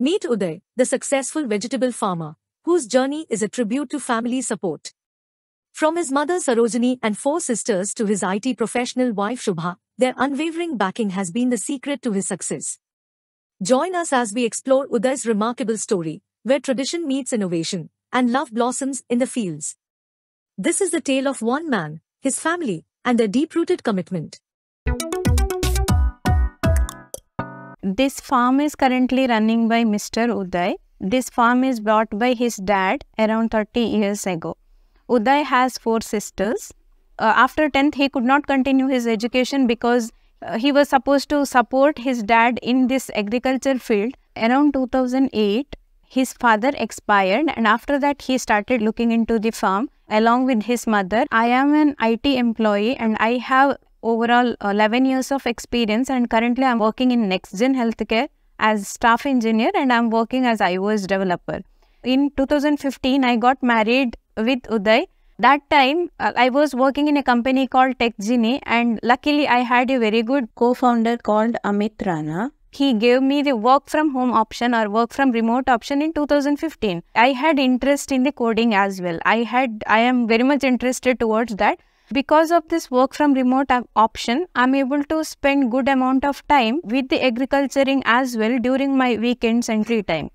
Meet Uday, the successful vegetable farmer, whose journey is a tribute to family support. From his mother Sarojini and four sisters to his IT professional wife Shubha, their unwavering backing has been the secret to his success. Join us as we explore Uday's remarkable story, where tradition meets innovation and love blossoms in the fields. This is the tale of one man, his family, and their deep-rooted commitment. This farm is currently running by Mr. Uday. This farm is bought by his dad around 30 years ago. Uday has four sisters. Uh, after 10th, he could not continue his education because uh, he was supposed to support his dad in this agriculture field. Around 2008, his father expired and after that he started looking into the farm along with his mother. I am an IT employee and I have overall uh, 11 years of experience and currently I'm working in NextGen Healthcare as staff engineer and I'm working as iOS developer. In 2015, I got married with Uday. That time, uh, I was working in a company called TechGenie and luckily I had a very good co-founder called Amit Rana. He gave me the work from home option or work from remote option in 2015. I had interest in the coding as well. I had, I am very much interested towards that. Because of this work from remote option, I'm able to spend good amount of time with the agriculturing as well during my weekends and free time.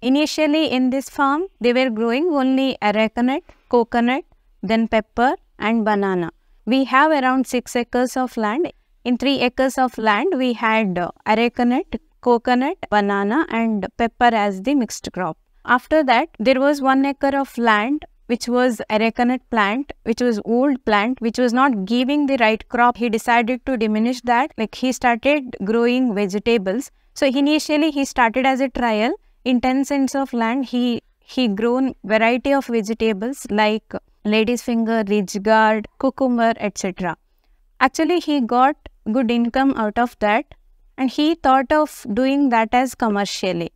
Initially in this farm, they were growing only aracanut, coconut, then pepper and banana. We have around 6 acres of land. In 3 acres of land, we had aracanut, coconut, banana and pepper as the mixed crop. After that, there was 1 acre of land which was arecanut plant, which was old plant, which was not giving the right crop. He decided to diminish that. Like he started growing vegetables. So initially he started as a trial. In 10 cents of land, he he grown variety of vegetables like lady's finger, ridge guard, cucumber, etc. Actually, he got good income out of that and he thought of doing that as commercially.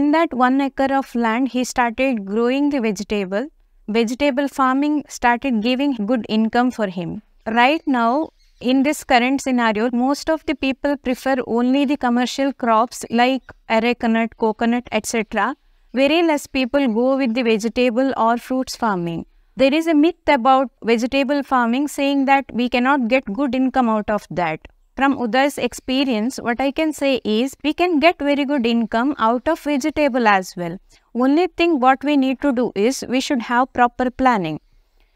In that one acre of land, he started growing the vegetable vegetable farming started giving good income for him. Right now, in this current scenario, most of the people prefer only the commercial crops like arecanut, coconut, etc. Very less people go with the vegetable or fruits farming. There is a myth about vegetable farming saying that we cannot get good income out of that. From Uday's experience, what I can say is we can get very good income out of vegetable as well. Only thing what we need to do is we should have proper planning.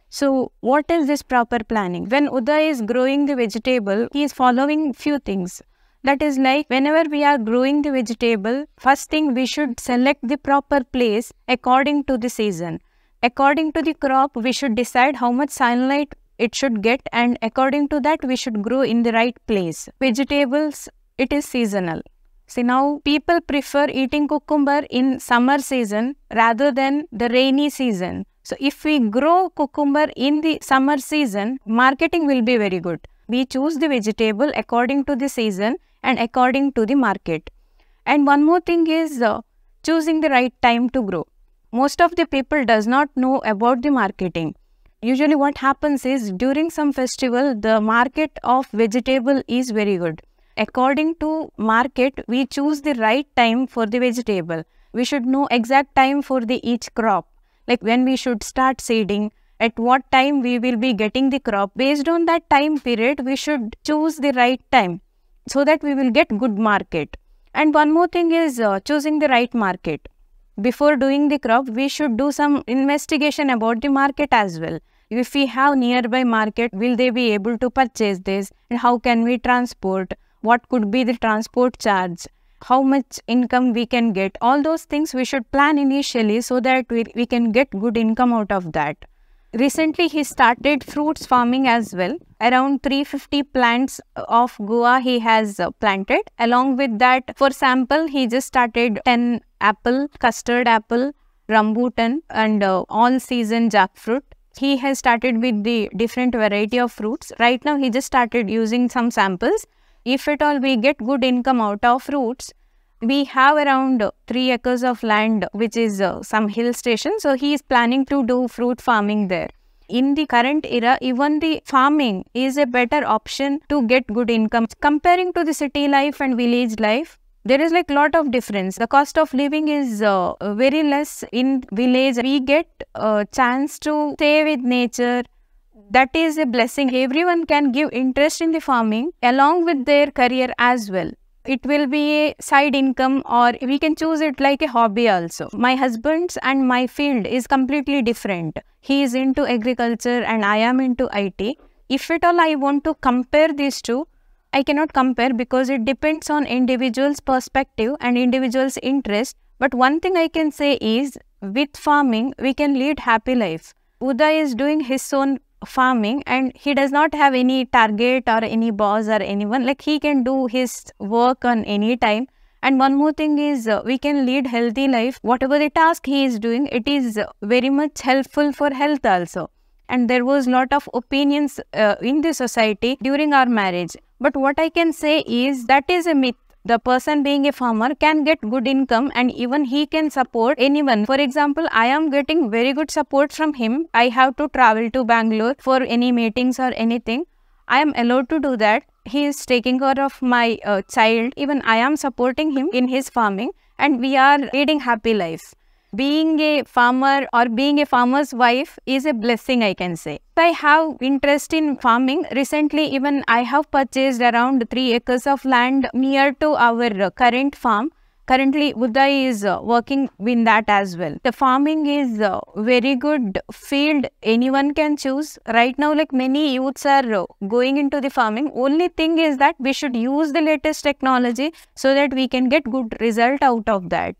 So what is this proper planning? When Uda is growing the vegetable, he is following few things. That is like whenever we are growing the vegetable, first thing we should select the proper place according to the season. According to the crop, we should decide how much sunlight it should get and according to that we should grow in the right place. Vegetables, it is seasonal. See now people prefer eating cucumber in summer season rather than the rainy season. So if we grow cucumber in the summer season, marketing will be very good. We choose the vegetable according to the season and according to the market. And one more thing is uh, choosing the right time to grow. Most of the people does not know about the marketing. Usually what happens is during some festival, the market of vegetable is very good according to market, we choose the right time for the vegetable. We should know exact time for the each crop, like when we should start seeding, at what time we will be getting the crop. Based on that time period, we should choose the right time so that we will get good market. And one more thing is uh, choosing the right market. Before doing the crop, we should do some investigation about the market as well if we have nearby market will they be able to purchase this and how can we transport what could be the transport charge, how much income we can get. All those things we should plan initially so that we, we can get good income out of that. Recently, he started fruits farming as well. Around 350 plants of Goa he has uh, planted. Along with that, for sample, he just started 10 apple, custard apple, rambutan and uh, all season jackfruit. He has started with the different variety of fruits. Right now, he just started using some samples if at all we get good income out of roots, we have around 3 acres of land which is uh, some hill station. So, he is planning to do fruit farming there. In the current era, even the farming is a better option to get good income. Comparing to the city life and village life, there is like lot of difference. The cost of living is uh, very less in village. We get a uh, chance to stay with nature, that is a blessing. Everyone can give interest in the farming along with their career as well. It will be a side income or we can choose it like a hobby also. My husband's and my field is completely different. He is into agriculture and I am into IT. If at all I want to compare these two, I cannot compare because it depends on individual's perspective and individual's interest. But one thing I can say is with farming, we can lead happy life. Buddha is doing his own farming and he does not have any target or any boss or anyone like he can do his work on any time and one more thing is uh, we can lead healthy life whatever the task he is doing it is uh, very much helpful for health also and there was lot of opinions uh, in the society during our marriage but what i can say is that is a myth the person being a farmer can get good income and even he can support anyone. For example, I am getting very good support from him. I have to travel to Bangalore for any meetings or anything. I am allowed to do that. He is taking care of my uh, child. Even I am supporting him in his farming and we are leading happy life being a farmer or being a farmer's wife is a blessing I can say. I have interest in farming. Recently even I have purchased around 3 acres of land near to our current farm. Currently Uday is uh, working in that as well. The farming is a uh, very good field anyone can choose. Right now like many youths are uh, going into the farming. Only thing is that we should use the latest technology so that we can get good result out of that.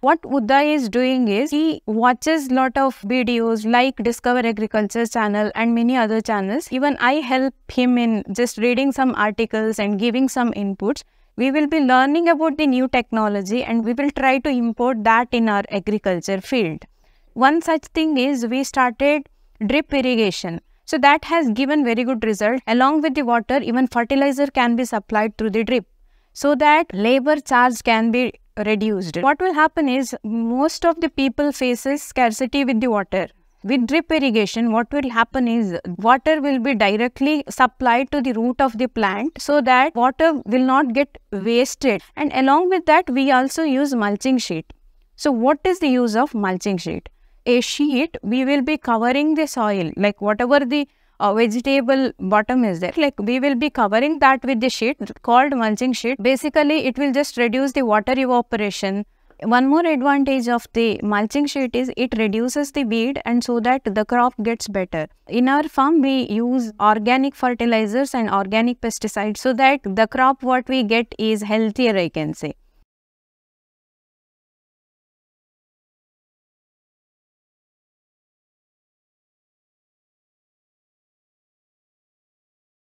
What Uday is doing is he watches lot of videos like Discover Agriculture channel and many other channels. Even I help him in just reading some articles and giving some inputs. We will be learning about the new technology and we will try to import that in our agriculture field. One such thing is we started drip irrigation. So that has given very good result. Along with the water, even fertilizer can be supplied through the drip so that labor charge can be reduced. What will happen is most of the people faces scarcity with the water. With drip irrigation, what will happen is water will be directly supplied to the root of the plant so that water will not get wasted. And along with that, we also use mulching sheet. So what is the use of mulching sheet? A sheet, we will be covering the soil like whatever the a uh, vegetable bottom is there like we will be covering that with the sheet called mulching sheet basically it will just reduce the water evaporation one more advantage of the mulching sheet is it reduces the weed and so that the crop gets better. In our farm, we use organic fertilizers and organic pesticides so that the crop what we get is healthier, I can say.